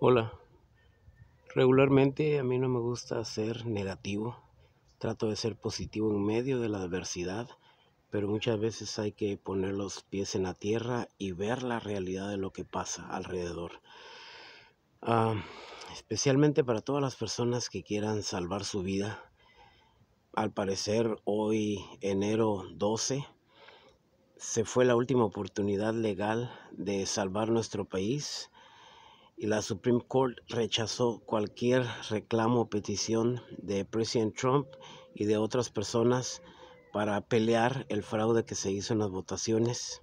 Hola. Regularmente a mí no me gusta ser negativo. Trato de ser positivo en medio de la adversidad, pero muchas veces hay que poner los pies en la tierra y ver la realidad de lo que pasa alrededor. Ah, especialmente para todas las personas que quieran salvar su vida. Al parecer hoy, enero 12, se fue la última oportunidad legal de salvar nuestro país y la Supreme Court rechazó cualquier reclamo o petición de President Trump y de otras personas para pelear el fraude que se hizo en las votaciones.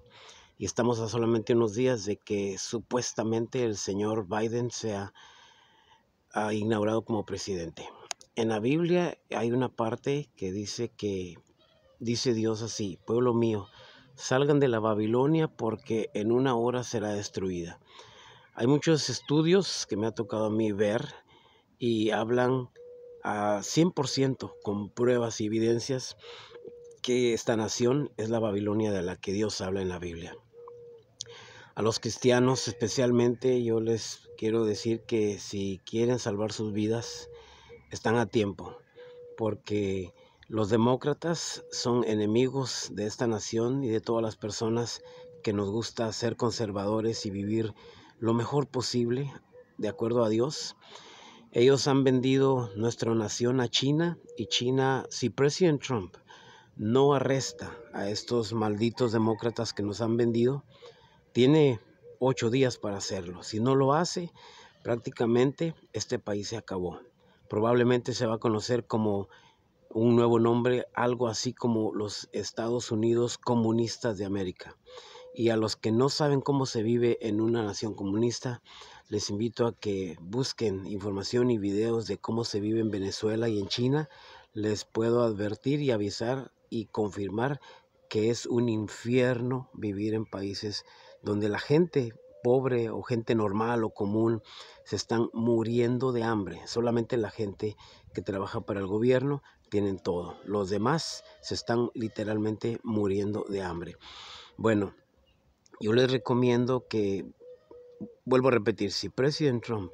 Y estamos a solamente unos días de que supuestamente el señor Biden sea ha inaugurado como presidente. En la Biblia hay una parte que dice que dice Dios así, pueblo mío, salgan de la Babilonia porque en una hora será destruida. Hay muchos estudios que me ha tocado a mí ver y hablan a 100% con pruebas y evidencias que esta nación es la Babilonia de la que Dios habla en la Biblia. A los cristianos especialmente yo les quiero decir que si quieren salvar sus vidas, están a tiempo, porque los demócratas son enemigos de esta nación y de todas las personas que nos gusta ser conservadores y vivir lo mejor posible, de acuerdo a Dios. Ellos han vendido nuestra nación a China y China, si President Trump no arresta a estos malditos demócratas que nos han vendido, tiene ocho días para hacerlo. Si no lo hace, prácticamente este país se acabó. Probablemente se va a conocer como un nuevo nombre, algo así como los Estados Unidos Comunistas de América. Y a los que no saben cómo se vive en una nación comunista, les invito a que busquen información y videos de cómo se vive en Venezuela y en China. Les puedo advertir y avisar y confirmar que es un infierno vivir en países donde la gente pobre o gente normal o común se están muriendo de hambre. Solamente la gente que trabaja para el gobierno tienen todo. Los demás se están literalmente muriendo de hambre. Bueno, yo les recomiendo que, vuelvo a repetir, si President Trump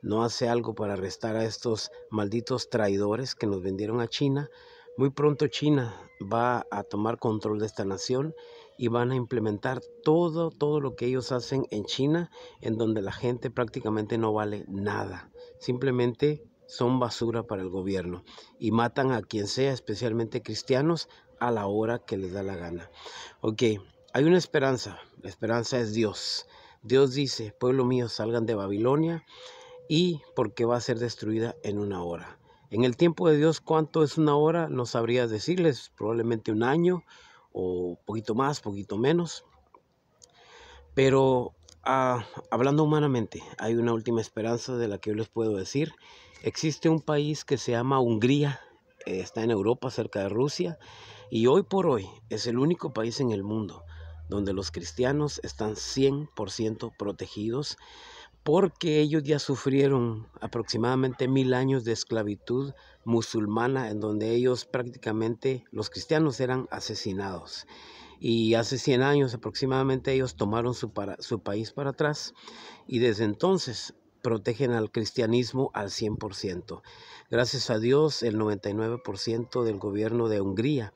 no hace algo para arrestar a estos malditos traidores que nos vendieron a China, muy pronto China va a tomar control de esta nación y van a implementar todo, todo lo que ellos hacen en China, en donde la gente prácticamente no vale nada. Simplemente son basura para el gobierno y matan a quien sea, especialmente cristianos, a la hora que les da la gana. Ok, hay una esperanza, la esperanza es Dios. Dios dice, pueblo mío, salgan de Babilonia y porque va a ser destruida en una hora. En el tiempo de Dios, ¿cuánto es una hora? No sabría decirles, probablemente un año o poquito más, poquito menos. Pero ah, hablando humanamente, hay una última esperanza de la que yo les puedo decir. Existe un país que se llama Hungría, eh, está en Europa, cerca de Rusia, y hoy por hoy es el único país en el mundo donde los cristianos están 100% protegidos porque ellos ya sufrieron aproximadamente mil años de esclavitud musulmana en donde ellos prácticamente, los cristianos eran asesinados. Y hace 100 años aproximadamente ellos tomaron su, su país para atrás y desde entonces protegen al cristianismo al 100%. Gracias a Dios, el 99% del gobierno de Hungría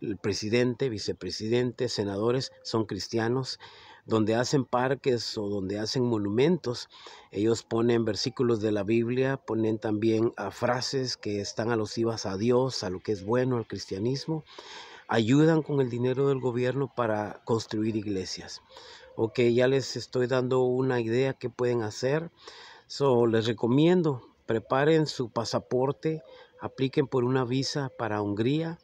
el presidente, vicepresidente, senadores son cristianos, donde hacen parques o donde hacen monumentos, ellos ponen versículos de la Biblia, ponen también ah, frases que están alusivas a Dios, a lo que es bueno, al cristianismo, ayudan con el dinero del gobierno para construir iglesias. Ok, ya les estoy dando una idea que pueden hacer. So, les recomiendo, preparen su pasaporte, apliquen por una visa para Hungría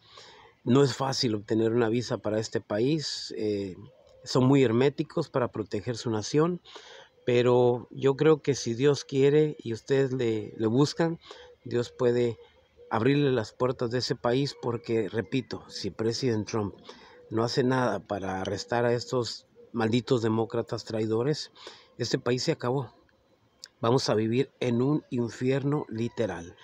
no es fácil obtener una visa para este país. Eh, son muy herméticos para proteger su nación, pero yo creo que si Dios quiere y ustedes le, le buscan, Dios puede abrirle las puertas de ese país porque, repito, si President Trump no hace nada para arrestar a estos malditos demócratas traidores, este país se acabó. Vamos a vivir en un infierno literal.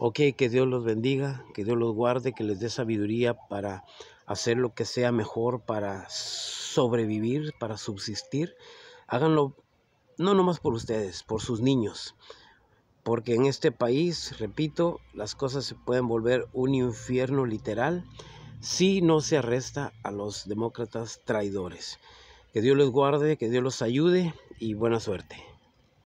Ok, que Dios los bendiga, que Dios los guarde, que les dé sabiduría para hacer lo que sea mejor, para sobrevivir, para subsistir. Háganlo no nomás por ustedes, por sus niños. Porque en este país, repito, las cosas se pueden volver un infierno literal si no se arresta a los demócratas traidores. Que Dios los guarde, que Dios los ayude y buena suerte.